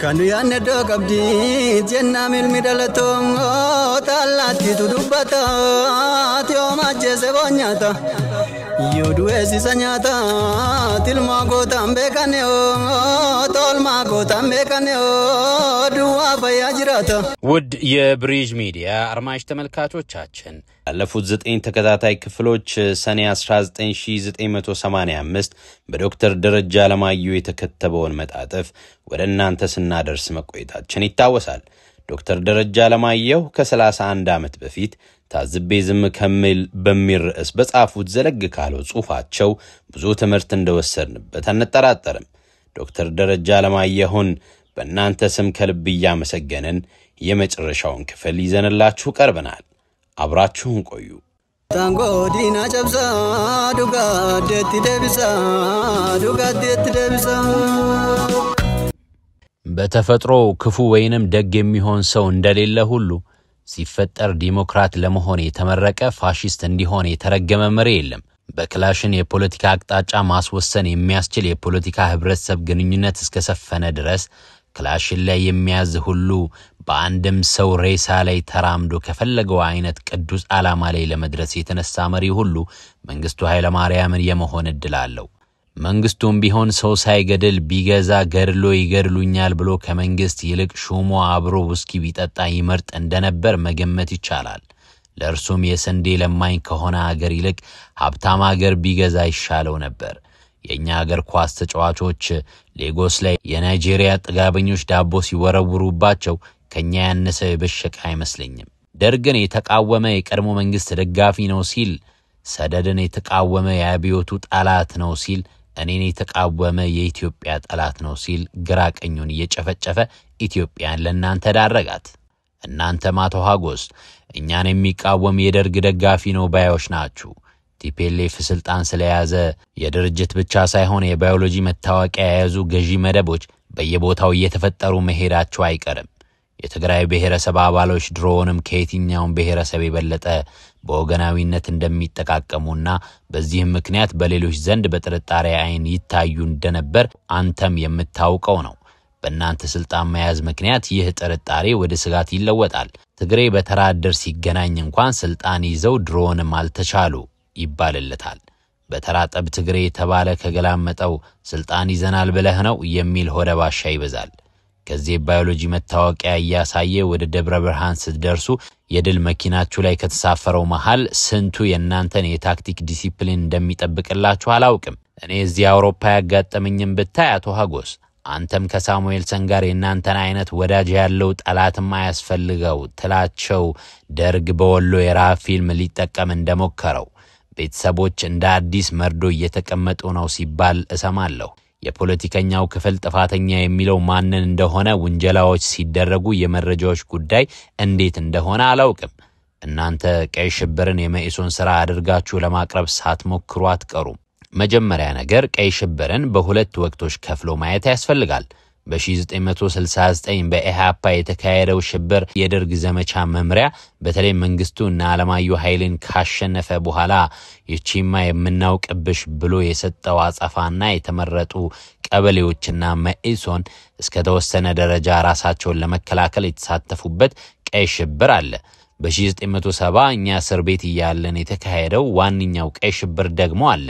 Kanu yaanne doo qabdi jennaan ilmi dhalatoon oh, tallaattiitu dubbata yoo macheesse boonyaata. ውድ የብሪጅ ሚዲያ አርማሽ ተመልካቾቻችን ያለፉት ዘጠኝ ተከታታይ ክፍሎች ሰኔ 19985 በዶክተር ደረጃ ለማዩ የተከተበውን መጣጥፍ ወደ እናንተ ስናደርስ መቆየታችን ይታወሳል። ዶክተር ደረጃ አለማየሁ ከ31 ዓመት በፊት ታዝቤ ዝም ከሚል በሚል ርዕስ በጻፉት ዘለግ ካለው ጽሑፋቸው ብዙ ትምህርት እንደወሰድንበት አንጠራጠርም። ዶክተር ደረጃ አለማየሁን በእናንተ ስም ከልብ እያመሰገንን የመጨረሻውን ክፍል ይዘንላችሁ ቀርበናል። አብራችሁን ቆዩ። ታንጎዲና ጨብሳ ደብሳ ደብሳ በተፈጥሮ ክፉ ወይንም ደግ የሚሆን ሰው እንደሌለ ሁሉ ሲፈጠር ዲሞክራት ለመሆን የተመረቀ ፋሺስት እንዲሆን የተረገመ መሪ የለም። በክላሽን የፖለቲካ አቅጣጫ ማስወሰን የሚያስችል የፖለቲካ ህብረተሰብ ግንኙነት እስከሰፈነ ድረስ ክላሽን ላይ የሚያዝ ሁሉ በአንድም ሰው ሬሳ ላይ ተራምዶ ከፈለገው አይነት ቅዱስ ዓላማ ላይ ለመድረስ የተነሳ መሪ ሁሉ መንግስቱ ኃይለማርያምን የመሆን እድል አለው። መንግስቱም ቢሆን ሰው ሳይገድል ቢገዛ ገድሎ ይገድሉኛል ብሎ ከመንግስት ይልቅ ሹሞ አብሮ ውስኪ ቢጠጣ ይመርጥ እንደነበር መገመት ይቻላል። ለእርሱም የስንዴ ለማኝ ከሆነ አገር ይልቅ ሀብታም አገር ቢገዛ ይሻለው ነበር። የእኛ አገር ኳስ ተጫዋቾች ሌጎስ ላይ የናይጄሪያ ጥጋበኞች ዳቦ ሲወረውሩባቸው ከእኛ ያነሰ የበሸቀ አይመስለኝም። ደርግን የተቃወመ የቀድሞ መንግስት ደጋፊ ነው ሲል፣ ሰደድን የተቃወመ የአብዮቱ ጠላት ነው ሲል እኔን የተቃወመ የኢትዮጵያ ጠላት ነው ሲል ግራ ቀኙን እየጨፈጨፈ ኢትዮጵያን ለእናንተ ዳረጋት። እናንተማ ሀጎስ እኛን የሚቃወም የደርግ ደጋፊ ነው ባዮች ናችሁ። ቲፔሌፍ ስልጣን ስለያዘ የድርጅት ብቻ ሳይሆን የባዮሎጂ መታወቂያ የያዙ ገዢ መደቦች በየቦታው እየተፈጠሩ መሄዳቸው አይቀርም። የትግራይ ብሔረሰብ አባሎች ድሮውንም ከየትኛውም ብሔረሰብ የበለጠ በወገናዊነት እንደሚጠቃቀሙና በዚህም ምክንያት በሌሎች ዘንድ በጥርጣሬ ዓይን ይታዩ እንደነበር አንተም የምታውቀው ነው። በእናንተ ስልጣን መያዝ ምክንያት ይህ ጥርጣሬ ወደ ስጋት ይለወጣል። ትግሬ በተራ ዕድር ሲገናኝ እንኳን ስልጣን ይዘው ድሮን አልተቻሉ ይባልለታል። በተራ ጠብ ትግሬ የተባለ ከገላመጠው ስልጣን ይዘናል ብለህ ነው የሚል ሆደ ባሻ ይበዛል። ከዚህ የባዮሎጂ መታወቂያ እያሳየ ወደ ደብረ ብርሃን ስትደርሱ የድል መኪናችሁ ላይ ከተሳፈረው መሃል ስንቱ የእናንተን የታክቲክ ዲሲፕሊን እንደሚጠብቅላችሁ አላውቅም። እኔ እዚህ አውሮፓ ያጋጠመኝም ብታይ አቶ ሀጎስ አንተም ከሳሙኤልሰን ጋር የእናንተን አይነት ወዳጅ ያለው ጠላትም አያስፈልገው ትላቸው ደርግ በወሎ የረሃብ ፊልም ሊጠቀም እንደሞከረው ቤተሰቦች እንደ አዲስ መርዶ እየተቀመጡ ነው ሲባል እሰማለሁ። የፖለቲከኛው ክፍል ጥፋተኛ የሚለው ማንን እንደሆነ ውንጀላዎች ሲደረጉ የመረጃዎች ጉዳይ እንዴት እንደሆነ አላውቅም። እናንተ ቀይ ሽብርን የመኢሶን ስራ አድርጋችሁ ለማቅረብ ሳትሞክሩ አትቀሩም። መጀመሪያ ነገር ቀይ ሽብርን በሁለት ወቅቶች ከፍሎ ማየት ያስፈልጋል። በ1969 በኢህአፓ የተካሄደው ሽብር የደርግ ዘመቻ መምሪያ በተለይ መንግስቱ እና አለማየሁ ኃይልን ካሸነፈ በኋላ ይቺማ የምናውቅብሽ ብሎ የሰጠው አጸፋና የተመረጡ ቀበሌዎችና መኢሶን እስከ ተወሰነ ደረጃ ራሳቸውን ለመከላከል የተሳተፉበት ቀይ ሽብር አለ። በ1970 እኛ እስር ቤት እያለን የተካሄደው ዋነኛው ቀይ ሽብር ደግሞ አለ።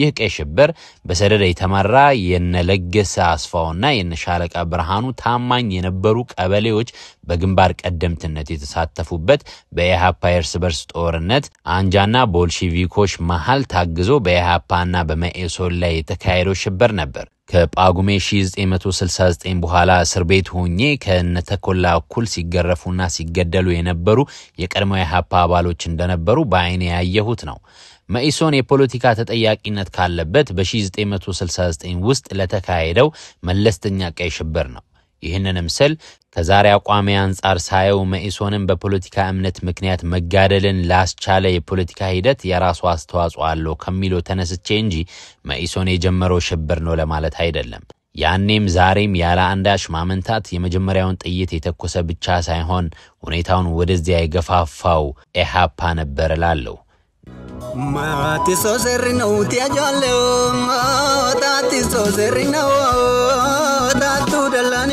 ይህ ቀይ ሽብር በሰደዳ የተመራ የነለገሰ አስፋውና የነሻለቃ ብርሃኑ ታማኝ የነበሩ ቀበሌዎች በግንባር ቀደምትነት የተሳተፉበት በኢህአፓ የእርስ በርስ ጦርነት አንጃና ቦልሺቪኮች መሃል ታግዞ በኢህአፓና በመኢሶን ላይ የተካሄደው ሽብር ነበር። ከጳጉሜ 1969 በኋላ እስር ቤት ሆኜ ከነተኮላ እኩል ሲገረፉና ሲገደሉ የነበሩ የቀድሞ የሀፓ አባሎች እንደነበሩ በአይኔ ያየሁት ነው። መኢሶን የፖለቲካ ተጠያቂነት ካለበት በ1969 ውስጥ ለተካሄደው መለስተኛ ቀይ ሽብር ነው። ይህንንም ስል ከዛሬ አቋሚ አንጻር ሳየው መኢሶንን በፖለቲካ እምነት ምክንያት መጋደልን ላስቻለ የፖለቲካ ሂደት የራሱ አስተዋጽኦ አለው ከሚለው ተነስቼ እንጂ መኢሶን የጀመረው ሽብር ነው ለማለት አይደለም። ያኔም ዛሬም ያለ አንዳች ማመንታት የመጀመሪያውን ጥይት የተኮሰ ብቻ ሳይሆን ሁኔታውን ወደዚያ የገፋፋው ኢህአፓ ነበር እላለሁ። ማቲሶ ዘሪ ነው ታቲሶ ዘሪ ነው ታቱ ደላኒ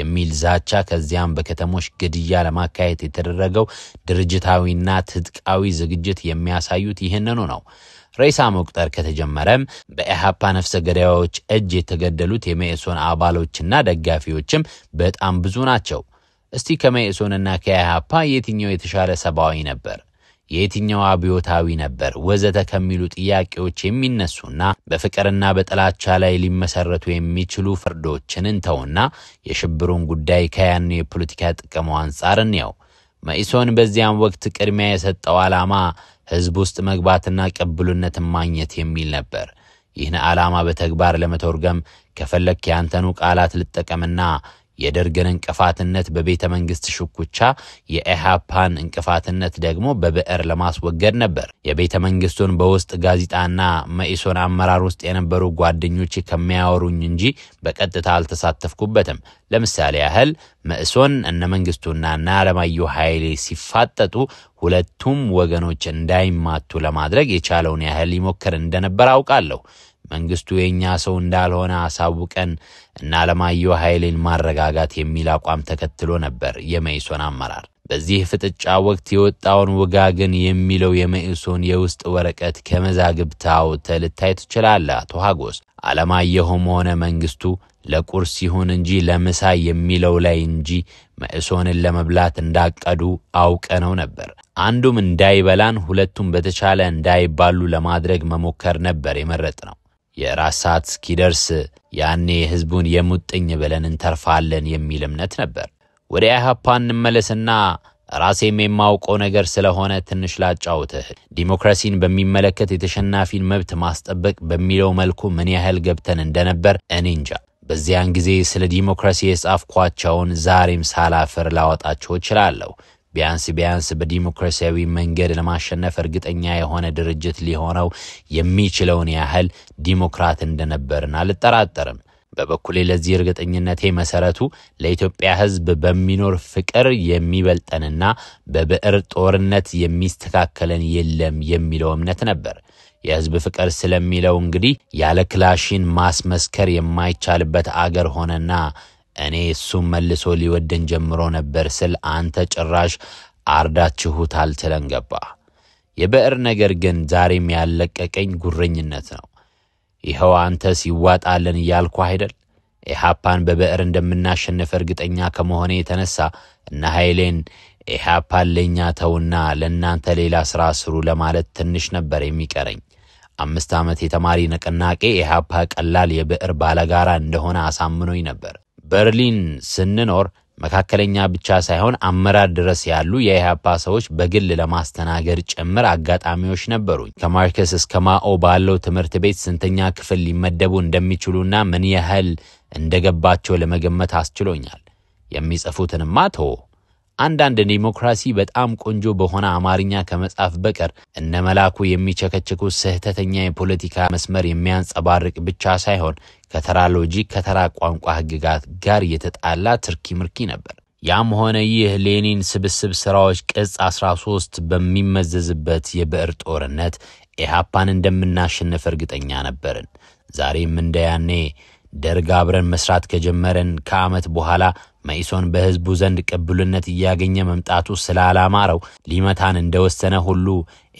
የሚል ዛቻ ከዚያም በከተሞች ግድያ ለማካሄድ የተደረገው ድርጅታዊና ትጥቃዊ ዝግጅት የሚያሳዩት ይህንኑ ነው። ሬሳ መቁጠር ከተጀመረም በኢሃፓ ነፍሰ ገዳዮች እጅ የተገደሉት የመኢሶን አባሎችና ደጋፊዎችም በጣም ብዙ ናቸው። እስቲ ከመኢሶንና ከኢሃፓ የትኛው የተሻለ ሰብአዊ ነበር? የየትኛው አብዮታዊ ነበር ወዘተ ከሚሉ ጥያቄዎች የሚነሱና በፍቅርና በጥላቻ ላይ ሊመሰረቱ የሚችሉ ፍርዶችን እንተውና የሽብሩን ጉዳይ ከያኑ የፖለቲካ ጥቅሙ አንጻር እንየው። መኢሶን በዚያም ወቅት ቅድሚያ የሰጠው ዓላማ ህዝብ ውስጥ መግባትና ቅቡልነትን ማግኘት የሚል ነበር። ይህን ዓላማ በተግባር ለመተርጎም ከፈለክ ያንተኑ ቃላት ልጠቀምና የደርግን እንቅፋትነት በቤተ መንግስት ሽኩቻ፣ የኢሃፓን እንቅፋትነት ደግሞ በብዕር ለማስወገድ ነበር። የቤተ መንግስቱን በውስጥ ጋዜጣና መኢሶን አመራር ውስጥ የነበሩ ጓደኞች ከሚያወሩኝ እንጂ በቀጥታ አልተሳተፍኩበትም። ለምሳሌ ያህል መእሶን እነ መንግስቱና እና አለማየሁ ኃይሌ ሲፋጠጡ ሁለቱም ወገኖች እንዳይማቱ ለማድረግ የቻለውን ያህል ይሞክር እንደነበር አውቃለሁ። መንግስቱ የእኛ ሰው እንዳልሆነ አሳውቀን እና አለማየሁ ኃይሌን ማረጋጋት የሚል አቋም ተከትሎ ነበር የመኢሶን አመራር። በዚህ ፍጥጫ ወቅት የወጣውን ውጋግን የሚለው የመኢሶን የውስጥ ወረቀት ከመዛግብት አውጥተህ ልታይ ትችላለህ አቶ ሀጎስ። አለማየሁም ሆነ መንግስቱ ለቁርስ ይሁን እንጂ ለምሳ የሚለው ላይ እንጂ መኢሶንን ለመብላት እንዳቀዱ አውቀነው ነበር። አንዱም እንዳይበላን፣ ሁለቱም በተቻለ እንዳይባሉ ለማድረግ መሞከር ነበር የመረጥ ነው። የእራት ሰዓት እስኪደርስ ያኔ ህዝቡን የሙጥኝ ብለን እንተርፋለን የሚል እምነት ነበር። ወደ ኢህአፓ እንመለስና ራሴም የማውቀው ነገር ስለሆነ ትንሽ ላጫውትህ። ዲሞክራሲን በሚመለከት የተሸናፊን መብት ማስጠበቅ በሚለው መልኩ ምን ያህል ገብተን እንደነበር እኔ እንጃ። በዚያን ጊዜ ስለ ዲሞክራሲ የጻፍኳቸውን ዛሬም ሳላፍር ላወጣቸው እችላለሁ። ቢያንስ ቢያንስ በዲሞክራሲያዊ መንገድ ለማሸነፍ እርግጠኛ የሆነ ድርጅት ሊሆነው የሚችለውን ያህል ዲሞክራት እንደነበርን አልጠራጠርም። በበኩሌ ለዚህ እርግጠኝነቴ መሰረቱ ለኢትዮጵያ ሕዝብ በሚኖር ፍቅር የሚበልጠንና በብዕር ጦርነት የሚስተካከለን የለም የሚለው እምነት ነበር። የህዝብ ፍቅር ስለሚለው እንግዲህ ያለ ክላሽን ማስመስከር የማይቻልበት አገር ሆነና እኔ እሱም መልሶ ሊወደን ጀምሮ ነበር ስል አንተ ጭራሽ አርዳችሁታል ትለን ገባ። የብዕር ነገር ግን ዛሬም ያለቀቀኝ ጉረኝነት ነው። ይኸው አንተ ሲዋጣልን እያልኩ አይደል? ኢሃፓን በብዕር እንደምናሸንፍ እርግጠኛ ከመሆኔ የተነሳ እነ ኃይሌን ኢሃፓን ለእኛ ተውና ለእናንተ ሌላ ሥራ ስሩ ለማለት ትንሽ ነበር የሚቀረኝ። አምስት ዓመት የተማሪ ንቅናቄ ኢሃፓ ቀላል የብዕር ባለጋራ እንደሆነ አሳምኖኝ ነበር። በርሊን ስንኖር መካከለኛ ብቻ ሳይሆን አመራር ድረስ ያሉ የኢህአፓ ሰዎች በግል ለማስተናገድ ጭምር አጋጣሚዎች ነበሩኝ። ከማርከስ እስከ ማኦ ባለው ትምህርት ቤት ስንተኛ ክፍል ሊመደቡ እንደሚችሉና ምን ያህል እንደገባቸው ለመገመት አስችሎኛል። የሚጽፉትንማ ተወ። አንዳንድ ዲሞክራሲ በጣም ቆንጆ በሆነ አማርኛ ከመጻፍ በቀር እነ መላኩ የሚቸከችኩ ስህተተኛ የፖለቲካ መስመር የሚያንጸባርቅ ብቻ ሳይሆን ከተራ ሎጂክ ከተራ ቋንቋ ህግጋት ጋር የተጣላ ትርኪ ምርኪ ነበር። ያም ሆነ ይህ ሌኒን ስብስብ ስራዎች ቅጽ 13 በሚመዘዝበት የብዕር ጦርነት ኢህአፓን እንደምናሸንፍ እርግጠኛ ነበርን። ዛሬም እንደያኔ ደርግ አብረን መስራት ከጀመረን ከዓመት በኋላ መኢሶን በህዝቡ ዘንድ ቅቡልነት እያገኘ መምጣቱ ስላላማረው ሊመታን እንደወሰነ ሁሉ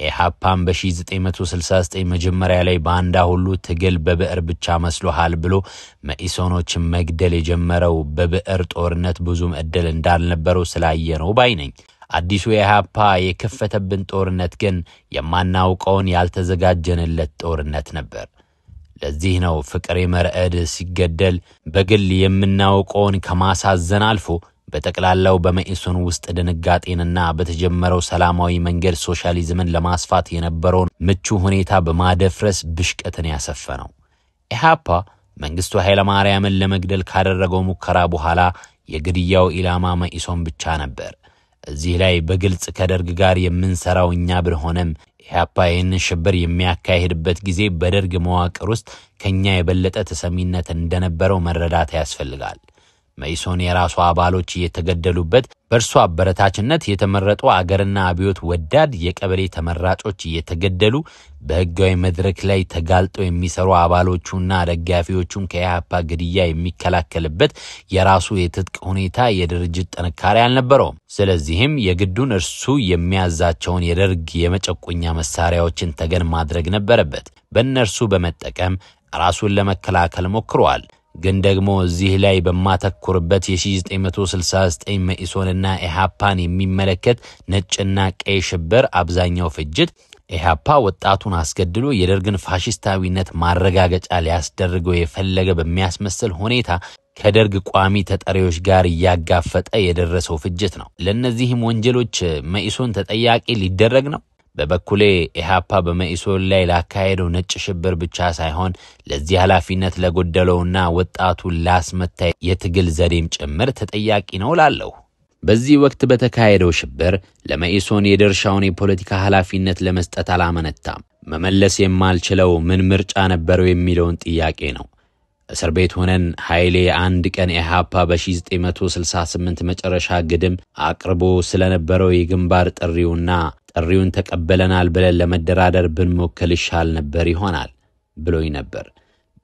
ኢህአፓን በ1969 መጀመሪያ ላይ ባንዳ ሁሉ ትግል በብዕር ብቻ መስሎሃል ብሎ መኢሶኖችን መግደል የጀመረው በብዕር ጦርነት ብዙም ዕድል እንዳልነበረው ስላየ ነው ባይ ነኝ። አዲሱ የኢህአፓ የከፈተብን ጦርነት ግን የማናውቀውን ያልተዘጋጀንለት ጦርነት ነበር። ለዚህ ነው ፍቅሬ መርዕድ ሲገደል በግል የምናውቀውን ከማሳዘን አልፎ በጠቅላላው በመኢሶን ውስጥ ድንጋጤንና በተጀመረው ሰላማዊ መንገድ ሶሻሊዝምን ለማስፋት የነበረውን ምቹ ሁኔታ በማደፍረስ ብሽቀትን ያሰፈነው። ኢህአፓ መንግስቱ ኃይለማርያምን ለመግደል ካደረገው ሙከራ በኋላ የግድያው ኢላማ መኢሶን ብቻ ነበር። እዚህ ላይ በግልጽ ከደርግ ጋር የምንሰራው እኛ ብንሆንም ኢህአፓ ይህንን ሽብር የሚያካሄድበት ጊዜ በደርግ መዋቅር ውስጥ ከኛ የበለጠ ተሰሚነት እንደነበረው መረዳት ያስፈልጋል። መይሶን የራሷ አባሎች እየተገደሉበት በእርሱ አበረታችነት የተመረጡ አገርና አብዮት ወዳድ የቀበሌ ተመራጮች እየተገደሉ በሕጋዊ መድረክ ላይ ተጋልጠው የሚሰሩ አባሎቹና ደጋፊዎቹን ከኢህአፓ ግድያ የሚከላከልበት የራሱ የትጥቅ ሁኔታ የድርጅት ጥንካሬ አልነበረውም። ስለዚህም የግዱን እርሱ የሚያዛቸውን የደርግ የመጨቆኛ መሳሪያዎችን ተገን ማድረግ ነበረበት። በእነርሱ በመጠቀም ራሱን ለመከላከል ሞክረዋል። ግን ደግሞ እዚህ ላይ በማተኩርበት የ1969 መኢሶንና ኢሃፓን የሚመለከት ነጭና ቀይ ሽብር አብዛኛው ፍጅት ኢሃፓ ወጣቱን አስገድሎ የደርግን ፋሽስታዊነት ማረጋገጫ ሊያስደርገው የፈለገ በሚያስመስል ሁኔታ ከደርግ ቋሚ ተጠሪዎች ጋር እያጋፈጠ የደረሰው ፍጅት ነው። ለእነዚህም ወንጀሎች መኢሶን ተጠያቂ ሊደረግ ነው። በበኩሌ ኢህአፓ በመኢሶን ላይ ላካሄደው ነጭ ሽብር ብቻ ሳይሆን ለዚህ ኃላፊነት ለጎደለውና ወጣቱን ላስመታ የትግል ዘዴም ጭምር ተጠያቂ ነው ላለሁ። በዚህ ወቅት በተካሄደው ሽብር ለመኢሶን የድርሻውን የፖለቲካ ኃላፊነት ለመስጠት አላመነታም። መመለስ የማልችለው ምን ምርጫ ነበረው የሚለውን ጥያቄ ነው። እስር ቤት ሆነን ኃይሌ አንድ ቀን ኢህአፓ በ1968 መጨረሻ ግድም አቅርቦ ስለነበረው የግንባር ጥሪውና ጥሪውን ተቀበለናል ብለን ለመደራደር ብንሞክል ይሻል ነበር ይሆናል ብሎኝ ነበር።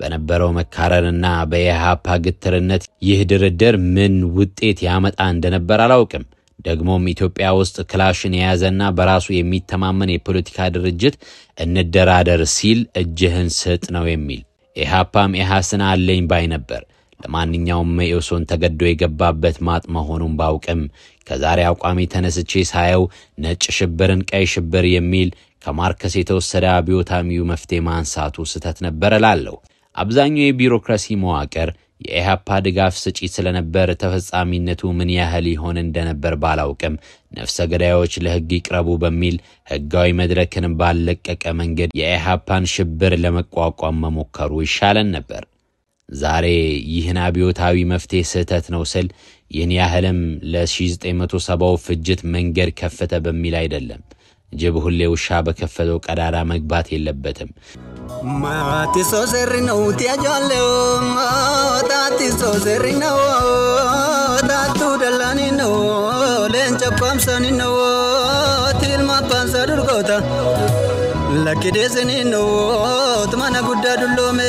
በነበረው መካረርና በኢህአፓ ግትርነት ይህ ድርድር ምን ውጤት ያመጣ እንደነበር አላውቅም። ደግሞም ኢትዮጵያ ውስጥ ክላሽን የያዘና በራሱ የሚተማመን የፖለቲካ ድርጅት እንደራደር ሲል እጅህን ስጥ ነው የሚል ኢህአፓም ኢህአስን አለኝ ባይ ነበር። ለማንኛውም መኢሶን ተገዶ የገባበት ማጥ መሆኑን ባውቅም ከዛሬ አቋሚ ተነስቼ ሳየው ነጭ ሽብርን ቀይ ሽብር የሚል ከማርከስ የተወሰደ አብዮታዊው መፍትሄ ማንሳቱ ስህተት ነበር እላለሁ። አብዛኛው የቢሮክራሲ መዋቅር የኢህአፓ ድጋፍ ስጪ ስለነበር ተፈጻሚነቱ ምን ያህል ይሆን እንደነበር ባላውቅም ነፍሰ ገዳዮች ለሕግ ይቅረቡ በሚል ሕጋዊ መድረክን ባለቀቀ መንገድ የኢህአፓን ሽብር ለመቋቋም መሞከሩ ይሻለን ነበር። ዛሬ ይህን አብዮታዊ መፍትሄ ስህተት ነው ስል ይህን ያህልም ለ1970ው ፍጅት መንገድ ከፈተ በሚል አይደለም። ጅብ ሁሌ ውሻ በከፈተው ቀዳዳ መግባት የለበትም። ማቲሶ ሴሪ ነው ቲያጃለው ታቲሶ ሴሪ ነው ታቱ ደላኒ ነው ሌንጨ ቋምሰኒ ነው ቲልማ ፓንሳ ዱርጎታ ለኪዴስኒ ነው ትማና ጉዳ ዱሎሜ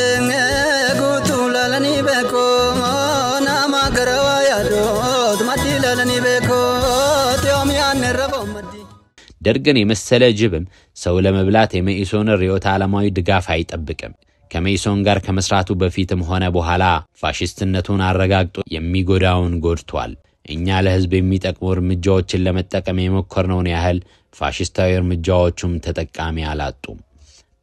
ደርግን የመሰለ ጅብም ሰው ለመብላት የመኢሶን ርዕዮተ ዓለማዊ ድጋፍ አይጠብቅም። ከመኢሶን ጋር ከመስራቱ በፊትም ሆነ በኋላ ፋሽስትነቱን አረጋግጦ የሚጎዳውን ጎድቷል። እኛ ለሕዝብ የሚጠቅሙ እርምጃዎችን ለመጠቀም የሞከርነውን ያህል ፋሽስታዊ እርምጃዎቹም ተጠቃሚ አላጡም።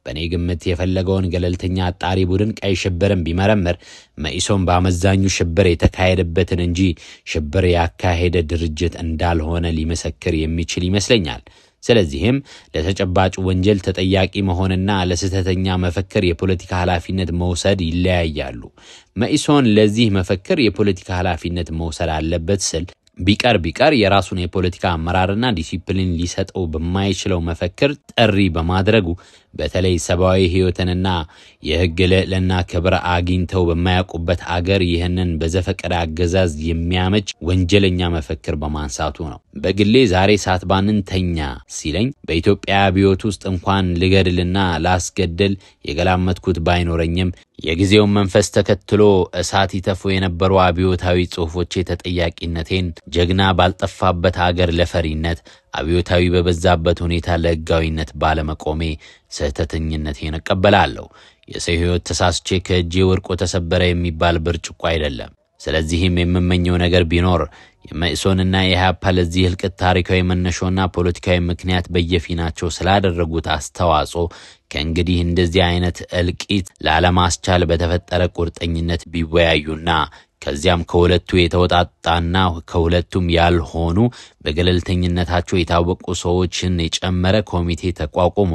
በእኔ ግምት የፈለገውን ገለልተኛ አጣሪ ቡድን ቀይ ሽብርን ቢመረምር መኢሶን በአመዛኙ ሽብር የተካሄደበትን እንጂ ሽብር ያካሄደ ድርጅት እንዳልሆነ ሊመሰክር የሚችል ይመስለኛል። ስለዚህም ለተጨባጭ ወንጀል ተጠያቂ መሆንና ለስህተተኛ መፈክር የፖለቲካ ኃላፊነት መውሰድ ይለያያሉ። መኢሶን ለዚህ መፈክር የፖለቲካ ኃላፊነት መውሰድ አለበት ስል ቢቀር ቢቀር የራሱን የፖለቲካ አመራርና ዲሲፕሊን ሊሰጠው በማይችለው መፈክር ጥሪ በማድረጉ በተለይ ሰብአዊ ሕይወትንና የሕግ ልዕልና ክብር አግኝተው በማያውቁበት አገር ይህንን በዘፈቀደ አገዛዝ የሚያመች ወንጀለኛ መፈክር በማንሳቱ ነው። በግሌ ዛሬ ሳትባንን ተኛ ሲለኝ በኢትዮጵያ አብዮት ውስጥ እንኳን ልገድልና ላስገድል የገላመትኩት ባይኖረኝም የጊዜውን መንፈስ ተከትሎ እሳት ይተፉ የነበሩ አብዮታዊ ጽሑፎቼ ተጠያቂነቴን ጀግና ባልጠፋበት አገር ለፈሪነት አብዮታዊ በበዛበት ሁኔታ ለሕጋዊነት ባለመቆሜ ስህተተኝነቴን እቀበላለሁ። የሰው ሕይወት ተሳስቼ ከእጄ ወርቆ ተሰበረ የሚባል ብርጭቆ አይደለም። ስለዚህም የምመኘው ነገር ቢኖር የመኢሶንና የኢህአፓ ለዚህ እልቅት ታሪካዊ መነሾና ፖለቲካዊ ምክንያት በየፊናቸው ስላደረጉት አስተዋጽኦ ከእንግዲህ እንደዚህ አይነት እልቂት ላለማስቻል በተፈጠረ ቁርጠኝነት ቢወያዩና ከዚያም ከሁለቱ የተወጣጣና ከሁለቱም ያልሆኑ በገለልተኝነታቸው የታወቁ ሰዎችን የጨመረ ኮሚቴ ተቋቁሞ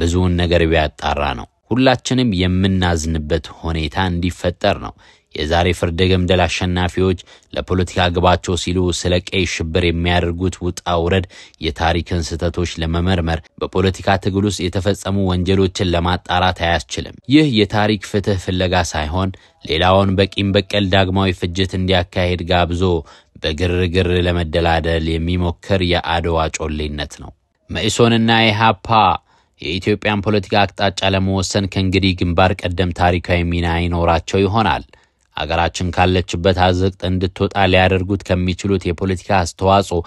ብዙውን ነገር ቢያጣራ ነው። ሁላችንም የምናዝንበት ሁኔታ እንዲፈጠር ነው። የዛሬ ፍርደ ገምደል አሸናፊዎች ለፖለቲካ ግባቸው ሲሉ ስለ ቀይ ሽብር የሚያደርጉት ውጣ ውረድ የታሪክን ስህተቶች ለመመርመር በፖለቲካ ትግል ውስጥ የተፈጸሙ ወንጀሎችን ለማጣራት አያስችልም። ይህ የታሪክ ፍትህ ፍለጋ ሳይሆን ሌላውን በቂም በቀል ዳግማዊ ፍጅት እንዲያካሄድ ጋብዞ በግርግር ለመደላደል የሚሞክር የአድዋ ጮሌነት ነው። መኢሶንና ኢህአፓ የኢትዮጵያን ፖለቲካ አቅጣጫ ለመወሰን ከእንግዲህ ግንባር ቀደም ታሪካዊ ሚና ይኖራቸው ይሆናል። አገራችን ካለችበት አዘቅጥ እንድትወጣ ሊያደርጉት ከሚችሉት የፖለቲካ አስተዋጽኦ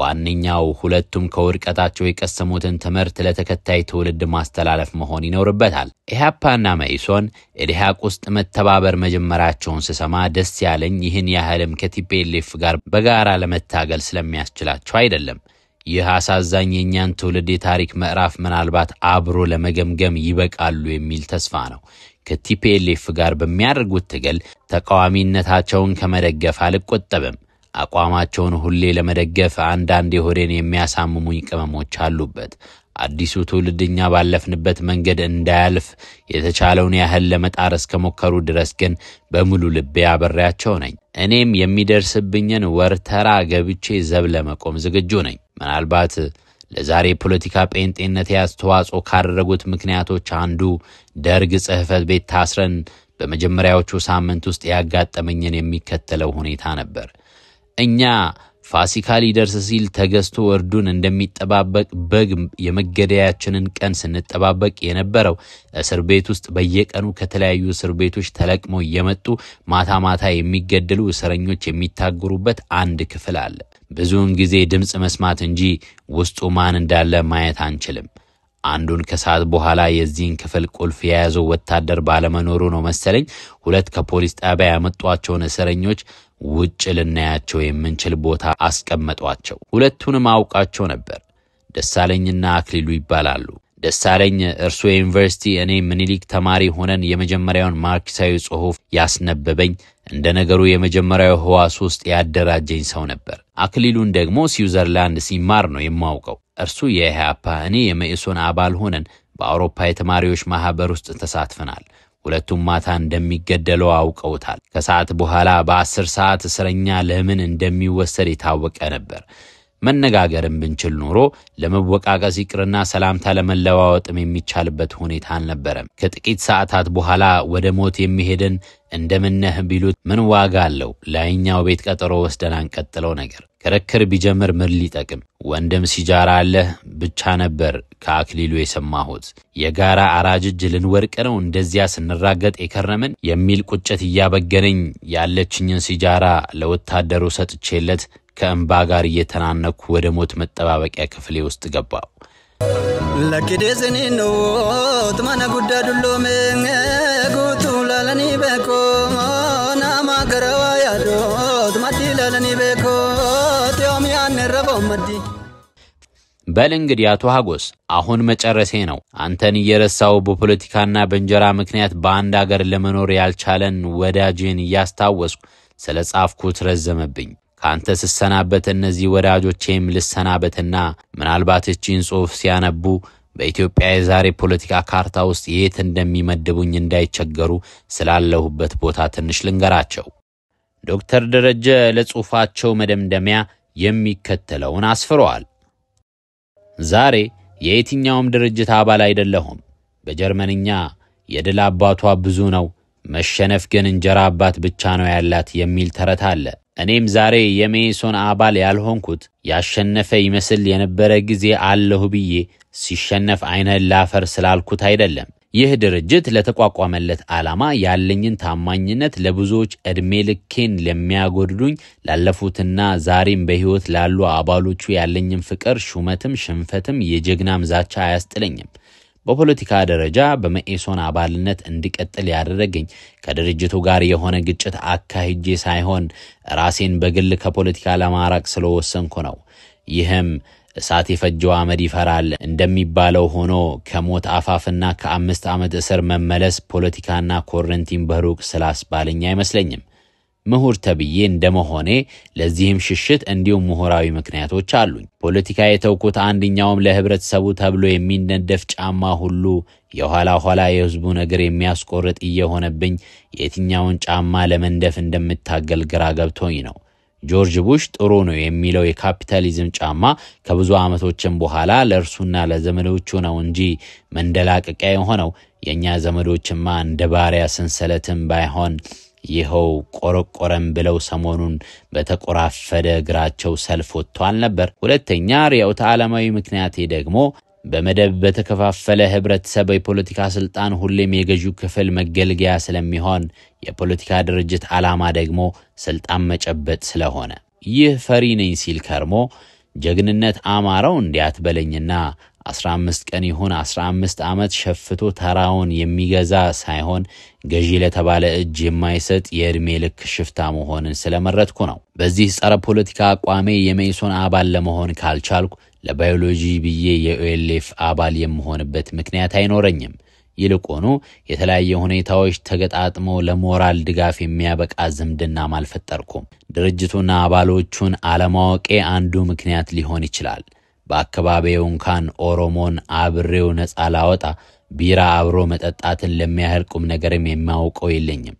ዋነኛው ሁለቱም ከውድቀታቸው የቀሰሙትን ትምህርት ለተከታይ ትውልድ ማስተላለፍ መሆን ይኖርበታል። ኢህአፓና መኢሶን ኢዲሃቅ ውስጥ መተባበር መጀመራቸውን ስሰማ ደስ ያለኝ ይህን ያህልም ከቲፔሌፍ ጋር በጋራ ለመታገል ስለሚያስችላቸው አይደለም ይህ አሳዛኝ የእኛን ትውልድ የታሪክ ምዕራፍ ምናልባት አብሮ ለመገምገም ይበቃሉ የሚል ተስፋ ነው። ከቲፒኤልኤፍ ጋር በሚያደርጉት ትግል ተቃዋሚነታቸውን ከመደገፍ አልቆጠብም። አቋማቸውን ሁሌ ለመደገፍ አንዳንድ የሆዴን የሚያሳምሙኝ ቅመሞች አሉበት። አዲሱ ትውልድ እኛ ባለፍንበት መንገድ እንዳያልፍ የተቻለውን ያህል ለመጣር እስከሞከሩ ድረስ ግን በሙሉ ልቤ አብሬያቸው ነኝ። እኔም የሚደርስብኝን ወርተራ ገብቼ ዘብ ለመቆም ዝግጁ ነኝ። ምናልባት ለዛሬ ፖለቲካ ጴንጤነት አስተዋጽኦ ካደረጉት ምክንያቶች አንዱ ደርግ ጽሕፈት ቤት ታስረን በመጀመሪያዎቹ ሳምንት ውስጥ ያጋጠመኝን የሚከተለው ሁኔታ ነበር። እኛ ፋሲካ ሊደርስ ሲል ተገዝቶ እርዱን እንደሚጠባበቅ በግ የመገደያችንን ቀን ስንጠባበቅ የነበረው እስር ቤት ውስጥ በየቀኑ ከተለያዩ እስር ቤቶች ተለቅመው እየመጡ ማታ ማታ የሚገደሉ እስረኞች የሚታገሩበት አንድ ክፍል አለ። ብዙውን ጊዜ ድምፅ መስማት እንጂ ውስጡ ማን እንዳለ ማየት አንችልም። አንዱን ከሰዓት በኋላ የዚህን ክፍል ቁልፍ የያዘው ወታደር ባለመኖሩ ነው መሰለኝ ሁለት ከፖሊስ ጣቢያ ያመጧቸውን እስረኞች ውጭ ልናያቸው የምንችል ቦታ አስቀመጧቸው። ሁለቱንም አውቃቸው ነበር። ደሳለኝና አክሊሉ ይባላሉ። ደሳለኝ እርስ የዩኒቨርሲቲ እኔ ምኒልክ ተማሪ ሆነን የመጀመሪያውን ማርክሳዊ ጽሑፍ ያስነበበኝ እንደ ነገሩ የመጀመሪያው ህዋስ ውስጥ ያደራጀኝ ሰው ነበር። አክሊሉን ደግሞ ስዊዘርላንድ ሲማር ነው የማውቀው። እርሱ የኢህአፓ እኔ የመኢሶን አባል ሆነን በአውሮፓ የተማሪዎች ማኅበር ውስጥ ተሳትፈናል። ሁለቱም ማታ እንደሚገደለው አውቀውታል። ከሰዓት በኋላ በአስር ሰዓት እስረኛ ለምን እንደሚወሰድ የታወቀ ነበር። መነጋገርን ብንችል ኖሮ ለመወቃቀስ ይቅርና ሰላምታ ለመለዋወጥም የሚቻልበት ሁኔታ አልነበረም። ከጥቂት ሰዓታት በኋላ ወደ ሞት የሚሄድን እንደምነህ ቢሉት ምን ዋጋ አለው? ላይኛው ቤት ቀጠሮ ወስደን አንቀጥለው ነገር ክርክር ቢጀምር ምን ሊጠቅም? ወንድም ሲጃራ አለህ ብቻ ነበር ከአክሊሉ የሰማሁት። የጋራ አራጅ እጅ ልንወርቅ ነው እንደዚያ ስንራገጥ የከረምን የሚል ቁጭት እያበገነኝ ያለችኝን ሲጃራ ለወታደሩ ሰጥቼለት ከእንባ ጋር እየተናነኩ ወደ ሞት መጠባበቂያ ክፍሌ ውስጥ ገባው። ለኪዴስኒኖት ማነ ጉዳ ጉቱ ናማ ገረዋ ያዶት ማዲ ቲዮም መዲ በል እንግዲህ አቶ ሀጎስ አሁን መጨረሴ ነው። አንተን እየረሳው በፖለቲካና በእንጀራ ምክንያት በአንድ አገር ለመኖር ያልቻለን ወዳጅን እያስታወስኩ ስለ ጻፍኩት ረዘመብኝ። ከአንተ ስሰናበት እነዚህ ወዳጆቼም ልሰናበትና ምናልባት እቺን ጽሑፍ ሲያነቡ በኢትዮጵያ የዛሬ ፖለቲካ ካርታ ውስጥ የት እንደሚመድቡኝ እንዳይቸገሩ ስላለሁበት ቦታ ትንሽ ልንገራቸው። ዶክተር ደረጀ ለጽሑፋቸው መደምደሚያ የሚከተለውን አስፍረዋል። ዛሬ የየትኛውም ድርጅት አባል አይደለሁም። በጀርመንኛ የድል አባቷ ብዙ ነው፣ መሸነፍ ግን እንጀራ አባት ብቻ ነው ያላት የሚል ተረት አለ። እኔም ዛሬ የሜሶን አባል ያልሆንኩት ያሸነፈ ይመስል የነበረ ጊዜ አለሁ ብዬ ሲሸነፍ ዓይንህን ላፈር ስላልኩት አይደለም። ይህ ድርጅት ለተቋቋመለት ዓላማ ያለኝን ታማኝነት ለብዙዎች ዕድሜ ልኬን ለሚያጎድዱኝ ላለፉትና ዛሬም በሕይወት ላሉ አባሎቹ ያለኝን ፍቅር ሹመትም ሽንፈትም የጀግናም ዛቻ አያስጥለኝም። በፖለቲካ ደረጃ በመኢሶን አባልነት እንዲቀጥል ያደረገኝ ከድርጅቱ ጋር የሆነ ግጭት አካሂጄ ሳይሆን ራሴን በግል ከፖለቲካ ለማራቅ ስለወሰንኩ ነው። ይህም እሳት የፈጀው አመድ ይፈራል እንደሚባለው ሆኖ ከሞት አፋፍና ከአምስት ዓመት እስር መመለስ ፖለቲካና ኮረንቲን በሩቅ ስላስባለኝ አይመስለኝም። ምሁር ተብዬ እንደመሆኔ ለዚህም ሽሽት እንዲሁም ምሁራዊ ምክንያቶች አሉኝ። ፖለቲካ የተውኩት አንድኛውም ለህብረተሰቡ ተብሎ የሚነደፍ ጫማ ሁሉ የኋላ ኋላ የህዝቡ ነገር የሚያስቆርጥ እየሆነብኝ የትኛውን ጫማ ለመንደፍ እንደምታገል ግራ ገብቶኝ ነው። ጆርጅ ቡሽ ጥሩ ነው የሚለው የካፒታሊዝም ጫማ ከብዙ ዓመቶችን በኋላ ለእርሱና ለዘመዶቹ ነው እንጂ መንደላቀቂያ የሆነው የእኛ ዘመዶችማ እንደ ባሪያ ሰንሰለትም ባይሆን ይኸው ቆረቆረም ብለው ሰሞኑን በተቆራፈደ እግራቸው ሰልፍ ወጥተዋል ነበር። ሁለተኛ ርዕዮተ ዓለማዊ ምክንያቴ ደግሞ በመደብ በተከፋፈለ ህብረተሰብ የፖለቲካ ስልጣን ሁሌም የገዢው ክፍል መገልገያ ስለሚሆን የፖለቲካ ድርጅት ዓላማ ደግሞ ስልጣን መጨበጥ ስለሆነ ይህ ፈሪ ነኝ ሲል ከርሞ ጀግንነት አማረው እንዲያት በለኝና 15 ቀን ይሁን 15 ዓመት ሸፍቶ ተራውን የሚገዛ ሳይሆን ገዢ ለተባለ እጅ የማይሰጥ የዕድሜ ልክ ሽፍታ መሆንን ስለመረጥኩ ነው። በዚህ ጸረ ፖለቲካ አቋሜ የመኢሶን አባል ለመሆን ካልቻልኩ ለባዮሎጂ ብዬ የኦኤልኤፍ አባል የምሆንበት ምክንያት አይኖረኝም። ይልቁኑ የተለያየ ሁኔታዎች ተገጣጥመው ለሞራል ድጋፍ የሚያበቃ ዝምድናም አልፈጠርኩም። ድርጅቱና አባሎቹን አለማወቄ አንዱ ምክንያት ሊሆን ይችላል። በአካባቢው እንኳን ኦሮሞን አብሬው ነፃ ላወጣ ቢራ አብሮ መጠጣትን ለሚያህል ቁም ነገርም የሚያውቀው የለኝም።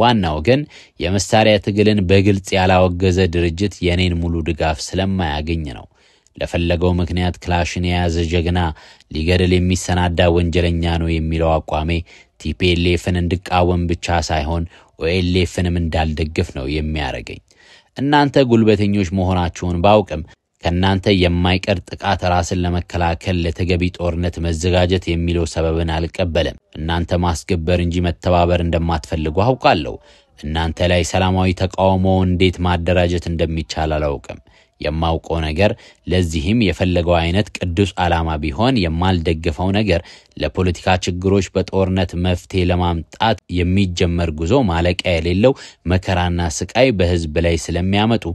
ዋናው ግን የመሳሪያ ትግልን በግልጽ ያላወገዘ ድርጅት የኔን ሙሉ ድጋፍ ስለማያገኝ ነው። ለፈለገው ምክንያት ክላሽን የያዘ ጀግና ሊገድል የሚሰናዳ ወንጀለኛ ነው የሚለው አቋሜ ቲፒኤልኤፍን እንድቃወም ብቻ ሳይሆን ኦኤልኤፍንም እንዳልደግፍ ነው የሚያደርገኝ። እናንተ ጉልበተኞች መሆናችሁን ባውቅም ከእናንተ የማይቀር ጥቃት ራስን ለመከላከል ለተገቢ ጦርነት መዘጋጀት የሚለው ሰበብን አልቀበልም። እናንተ ማስገበር እንጂ መተባበር እንደማትፈልጉ አውቃለሁ። እናንተ ላይ ሰላማዊ ተቃውሞ እንዴት ማደራጀት እንደሚቻል አላውቅም። የማውቀው ነገር ለዚህም የፈለገው አይነት ቅዱስ ዓላማ ቢሆን የማልደግፈው ነገር ለፖለቲካ ችግሮች በጦርነት መፍትሄ ለማምጣት የሚጀመር ጉዞ ማለቂያ የሌለው መከራና ስቃይ በህዝብ ላይ ስለሚያመጡ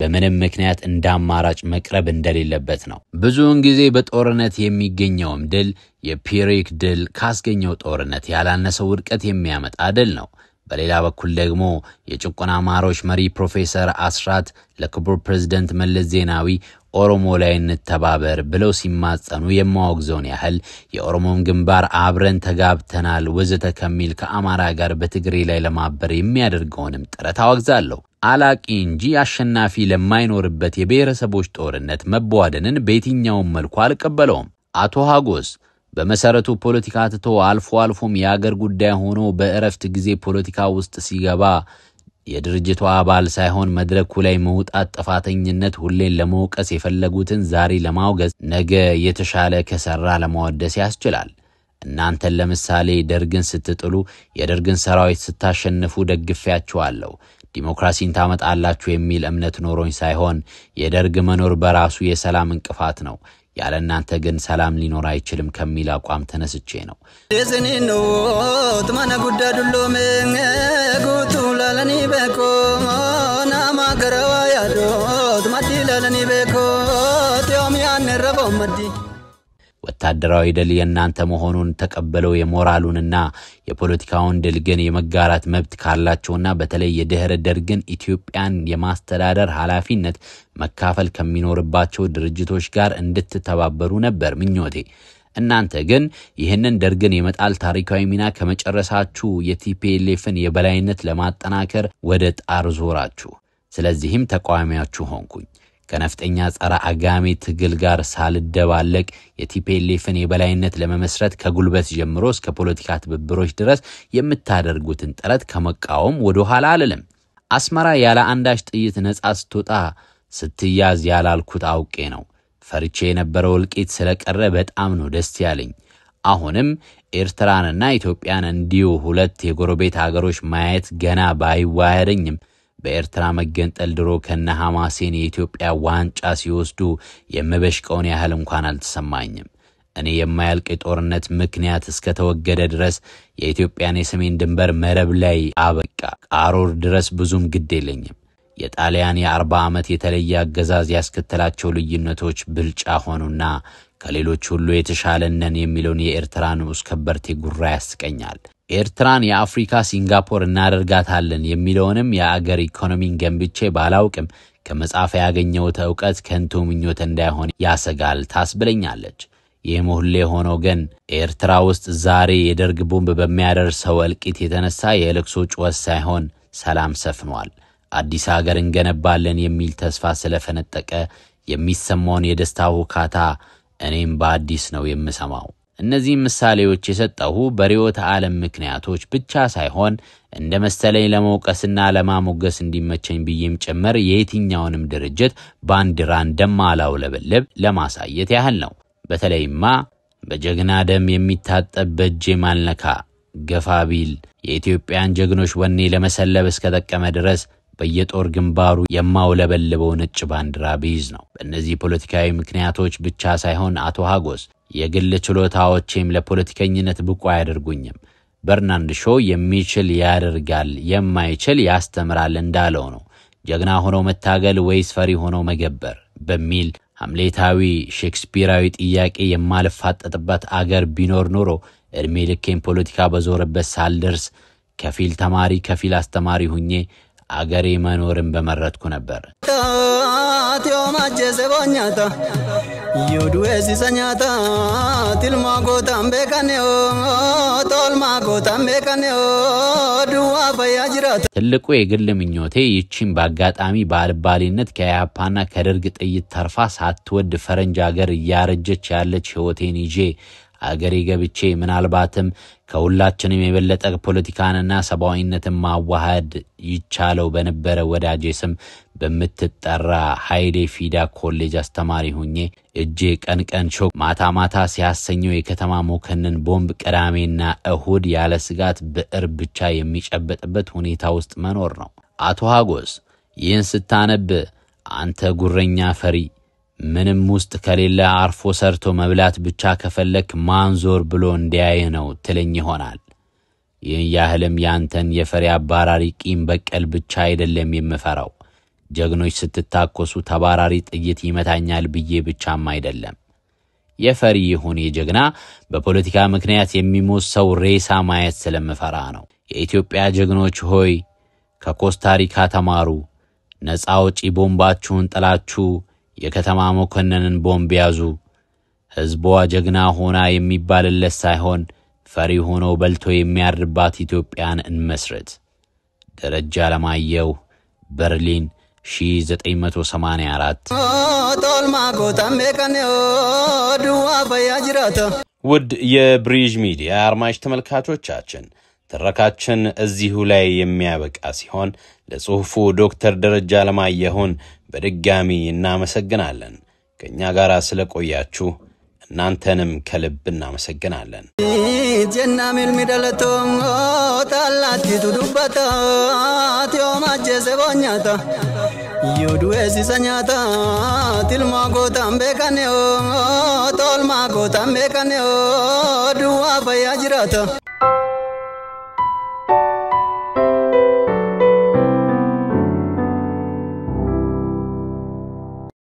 በምንም ምክንያት እንደ አማራጭ መቅረብ እንደሌለበት ነው። ብዙውን ጊዜ በጦርነት የሚገኘውም ድል የፒሪክ ድል ካስገኘው ጦርነት ያላነሰው ውድቀት የሚያመጣ ድል ነው። በሌላ በኩል ደግሞ የጭቆና አማሮች መሪ ፕሮፌሰር አስራት ለክቡር ፕሬዝደንት መለስ ዜናዊ ኦሮሞ ላይ እንተባበር ብለው ሲማጸኑ የማወግዘውን ያህል የኦሮሞን ግንባር አብረን ተጋብተናል ወዘተ ከሚል ከአማራ ጋር በትግሬ ላይ ለማበር የሚያደርገውንም ጥረት አወግዛለሁ። አላቂ እንጂ አሸናፊ ለማይኖርበት የብሔረሰቦች ጦርነት መቧደንን በየትኛውም መልኩ አልቀበለውም። አቶ ሀጎስ በመሰረቱ ፖለቲካ ትቶ አልፎ አልፎም የአገር ጉዳይ ሆኖ በእረፍት ጊዜ ፖለቲካ ውስጥ ሲገባ የድርጅቱ አባል ሳይሆን መድረኩ ላይ መውጣት ጥፋተኝነት፣ ሁሌን ለመውቀስ የፈለጉትን ዛሬ ለማውገዝ ነገ የተሻለ ከሰራ ለማወደስ ያስችላል። እናንተን ለምሳሌ ደርግን ስትጥሉ፣ የደርግን ሰራዊት ስታሸንፉ ደግፌያችኋለሁ። ዲሞክራሲን ታመጣላችሁ የሚል እምነት ኖሮኝ ሳይሆን የደርግ መኖር በራሱ የሰላም እንቅፋት ነው፣ ያለ እናንተ ግን ሰላም ሊኖር አይችልም ከሚል አቋም ተነስቼ ነው። ኦሮሞቲ ወታደራዊ ድል የእናንተ መሆኑን ተቀበለው የሞራሉንና የፖለቲካውን ድል ግን የመጋራት መብት ካላቸውና በተለይ የድህረ ደርግን ኢትዮጵያን የማስተዳደር ኃላፊነት መካፈል ከሚኖርባቸው ድርጅቶች ጋር እንድትተባበሩ ነበር ምኞቴ። እናንተ ግን ይህንን ደርግን የመጣል ታሪካዊ ሚና ከመጨረሳችሁ የቲፒኤልኤፍን የበላይነት ለማጠናከር ወደ ጣር ዞራችሁ። ስለዚህም ተቃዋሚያችሁ ሆንኩኝ። ከነፍጠኛ ጸረ አጋሜ ትግል ጋር ሳልደባለቅ የቲፔሌፍን የበላይነት ለመመስረት ከጉልበት ጀምሮ እስከ ፖለቲካ ትብብሮች ድረስ የምታደርጉትን ጥረት ከመቃወም ወደ ኋላ አልልም። አስመራ ያለ አንዳች ጥይት ነጻ ስትወጣ ስትያዝ ያላልኩት አውቄ ነው። ፈርቼ የነበረው እልቂት ስለቀረ በጣም ነው ደስ ያለኝ። አሁንም ኤርትራንና ኢትዮጵያን እንዲሁ ሁለት የጎረቤት አገሮች ማየት ገና ባይዋያደኝም በኤርትራ መገንጠል ድሮ ከነ ሐማሴን የኢትዮጵያ ዋንጫ ሲወስዱ የምበሽቀውን ያህል እንኳን አልተሰማኝም። እኔ የማያልቅ የጦርነት ምክንያት እስከተወገደ ድረስ የኢትዮጵያን የሰሜን ድንበር መረብ ላይ አበቃ ቃሮር ድረስ ብዙም ግድ የለኝም። የጣሊያን የአርባ ዓመት የተለየ አገዛዝ ያስከተላቸው ልዩነቶች ብልጫ ሆኑና ከሌሎች ሁሉ የተሻለነን የሚለውን የኤርትራ ንዑስ ከበርቴ ጉራ ያስቀኛል። ኤርትራን የአፍሪካ ሲንጋፖር እናደርጋታለን የሚለውንም የአገር ኢኮኖሚን ገንብቼ ባላውቅም ከመጽሐፍ ያገኘሁት እውቀት ከንቱ ምኞት እንዳይሆን ያሰጋል ታስብለኛለች። ይህም ሁሌ ሆኖ ግን ኤርትራ ውስጥ ዛሬ የደርግ ቦምብ በሚያደርሰው እልቂት የተነሳ የልቅሶ ጩኸት ሳይሆን ሰላም ሰፍኗል። አዲስ አገር እንገነባለን የሚል ተስፋ ስለፈነጠቀ የሚሰማውን የደስታ ውካታ እኔም በአዲስ ነው የምሰማው። እነዚህ ምሳሌዎች የሰጠሁ በርዕዮተ ዓለም ምክንያቶች ብቻ ሳይሆን እንደ መሰለኝ ለመውቀስና ለማሞገስ እንዲመቸኝ ብዬም ጭምር የየትኛውንም ድርጅት ባንዲራ እንደማላውለበልብ ለማሳየት ያህል ነው። በተለይማ በጀግና ደም የሚታጠብ በእጄ ማልነካ ገፋ ቢል የኢትዮጵያን ጀግኖች ወኔ ለመሰለብ እስከጠቀመ ድረስ በየጦር ግንባሩ የማውለበልበው ነጭ ባንዲራ ብይዝ ነው። በእነዚህ ፖለቲካዊ ምክንያቶች ብቻ ሳይሆን አቶ ሀጎስ የግል ችሎታዎቼም ለፖለቲከኝነት ብቁ አያደርጉኝም። በርናንድ ሾ የሚችል ያደርጋል፣ የማይችል ያስተምራል እንዳለው ነው። ጀግና ሆኖ መታገል ወይስ ፈሪ ሆኖ መገበር በሚል ሐምሌታዊ ሼክስፒራዊ ጥያቄ የማልፋጠጥበት አገር ቢኖር ኖሮ ዕድሜ ልኬን ፖለቲካ በዞረበት ሳልደርስ ከፊል ተማሪ ከፊል አስተማሪ ሁኜ አገሬ መኖርን በመረጥኩ ነበር። ትልቁ የግል ምኞቴ ይቺን በአጋጣሚ በአልባሌነት ከያፓና ከደርግ ጥይት ተርፋ ሳትወድ ፈረንጅ አገር እያረጀች ያለች ህይወቴን ይዤ አገሬ ገብቼ ምናልባትም ከሁላችንም የበለጠ ፖለቲካንና ሰብአዊነትን ማዋሃድ ይቻለው በነበረ ወዳጄ ስም በምትጠራ ኃይሌ ፊዳ ኮሌጅ አስተማሪ ሁኜ እጄ ቀን ቀን ሾክ ማታ ማታ ሲያሰኘው የከተማ ሞከንን ቦምብ ቅዳሜና እሁድ ያለ ስጋት ብዕር ብቻ የሚጨበጥበት ሁኔታ ውስጥ መኖር ነው። አቶ ሀጎስ ይህን ስታነብ አንተ ጉረኛ ፈሪ ምንም ውስጥ ከሌለ አርፎ ሰርቶ መብላት ብቻ ከፈለክ ማንዞር ብሎ እንዲያይ ነው ትልኝ ይሆናል። ይህን ያህልም ያንተን የፈሪ አባራሪ ቂም በቀል ብቻ አይደለም የምፈራው። ጀግኖች ስትታኮሱ ተባራሪ ጥይት ይመታኛል ብዬ ብቻም አይደለም። የፈሪ ይሁን የጀግና በፖለቲካ ምክንያት የሚሞት ሰው ሬሳ ማየት ስለምፈራ ነው። የኢትዮጵያ ጀግኖች ሆይ ከኮስታሪካ ተማሩ። ነፃ አውጪ ቦምባችሁን ጥላችሁ የከተማ መኮንንን ቦምብ ያዙ። ሕዝቧ ጀግና ሆና የሚባልለት ሳይሆን ፈሪ ሆኖ በልቶ የሚያድርባት ኢትዮጵያን እንመስረት። ደረጃ ለማየው በርሊን 1984 ውድ የብሪጅ ሚዲያ አድማጭ ተመልካቾቻችን ትረካችን እዚሁ ላይ የሚያበቃ ሲሆን ለጽሑፉ ዶክተር ደረጃ ለማየሁን በድጋሚ እናመሰግናለን። ከእኛ ጋር ስለቆያችሁ እናንተንም ከልብ እናመሰግናለን። ጀና ሚልሚደለቶሞጣላቲቱ ዱበታት ዮማጀሰቦኛታ ዮዱዌሲሰኛታ ትልሞ ጎታን ቤቀኔዮ ጦልማ ጎታን ቤቀኔዮ ዱዋ ፈያ ጅራታ